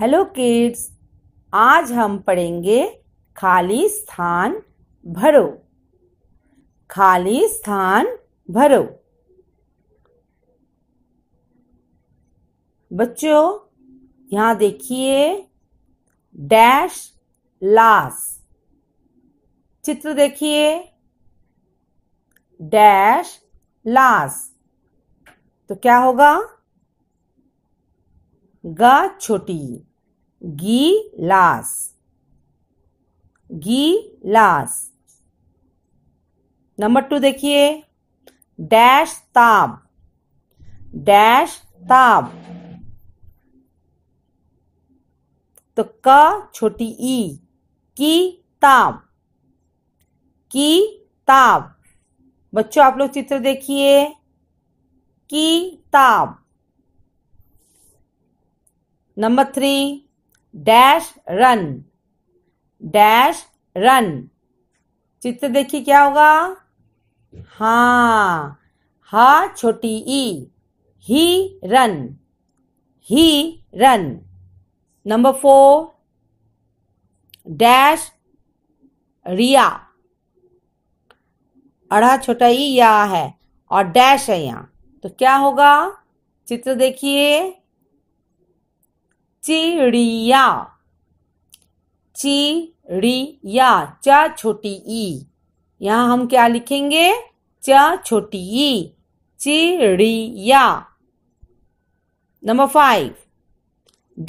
hello kids आज हम पढ़ेंगे खाली स्थान भरो खाली स्थान भरो बच्चों यहां देखिए डैश लास चित्र देखिए डैश लास तो क्या होगा ग छोटी गिलास गिलास नंबर टू देखिए डैश ताब डैश ताब तो क छोटी ई की ताब की ताब बच्चों आप लोग चित्र देखिए की ताब नंबर थ्री डैश रन डैश रन चित्र देखिए क्या होगा हाँ हा छोटी ई ही रन ही रन नंबर फोर डैश रिया अढ़ा छोटा ई या है और डैश है यहाँ तो क्या होगा चित्र देखिए चिड़िया चिड़िया च छोटी ई यहाँ हम क्या लिखेंगे च छोटी ई चिड़िया नंबर फाइव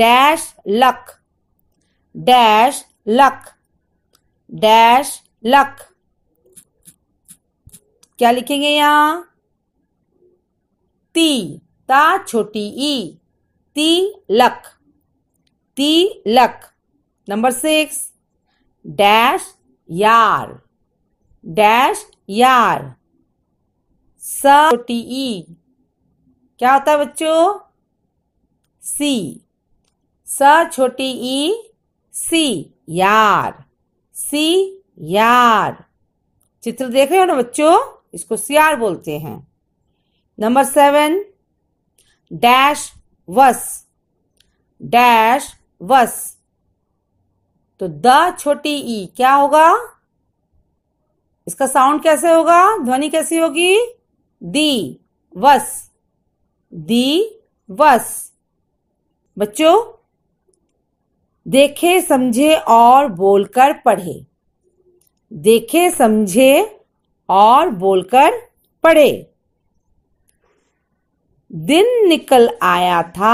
डैश लक डैश लक डैश लक क्या लिखेंगे यहां ती ता छोटी ई ती लक तिलक नंबर सिक्स डैश यार डैश यार स टी ई क्या होता है बच्चों सी स छोटी ई सी यार सी यार चित्र देख रहे हो ना बच्चों इसको सियार बोलते हैं नंबर सेवन डैश वस डैश वस तो द छोटी ई क्या होगा इसका साउंड कैसे होगा ध्वनि कैसी होगी दी वस दी वस बच्चों देखे समझे और बोलकर पढ़े देखे समझे और बोलकर पढ़े दिन निकल आया था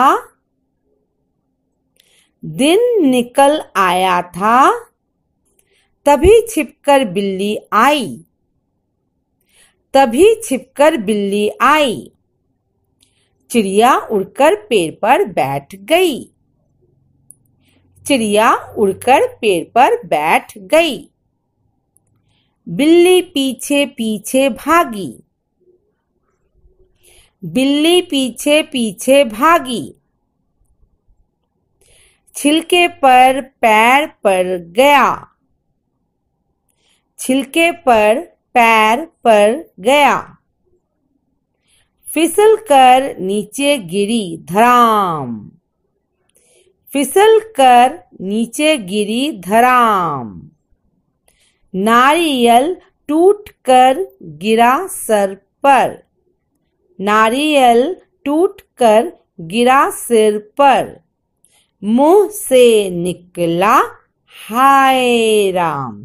दिन निकल आया था तभी छिपकर बिल्ली आई तभी छिपकर बिल्ली आई चिड़िया उड़कर पेड़ पर बैठ गई चिड़िया उड़कर पेड़ पर बैठ गई बिल्ली पीछे पीछे भागी बिल्ली पीछे पीछे भागी छिलके पर पैर पर गया छिलके पर पैर पर गया फिसल कर नीचे गिरी धराम फिसल कर नीचे गिरी धराम नारियल टूट कर गिरा सर पर नारियल टूट कर गिरा सिर पर मुंह से निकला हाय राम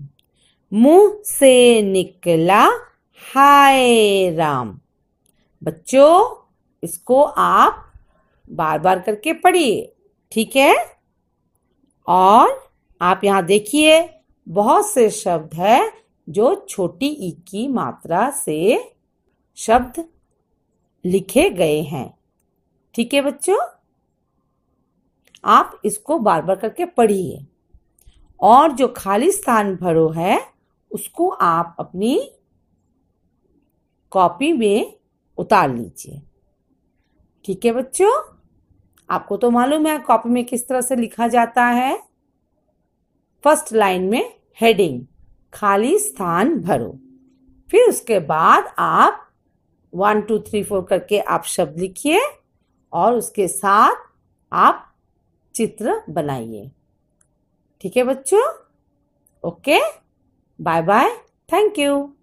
मुंह से निकला हाय राम बच्चों इसको आप बार बार करके पढ़िए ठीक है और आप यहाँ देखिए बहुत से शब्द है जो छोटी ई की मात्रा से शब्द लिखे गए हैं ठीक है बच्चों आप इसको बार बार करके पढ़िए और जो खाली स्थान भरो है उसको आप अपनी कॉपी में उतार लीजिए ठीक है बच्चों आपको तो मालूम है कॉपी में किस तरह से लिखा जाता है फर्स्ट लाइन में हेडिंग खाली स्थान भरो फिर उसके बाद आप वन टू थ्री फोर करके आप शब्द लिखिए और उसके साथ आप चित्र बनाइए ठीक है बच्चों okay bye bye thank you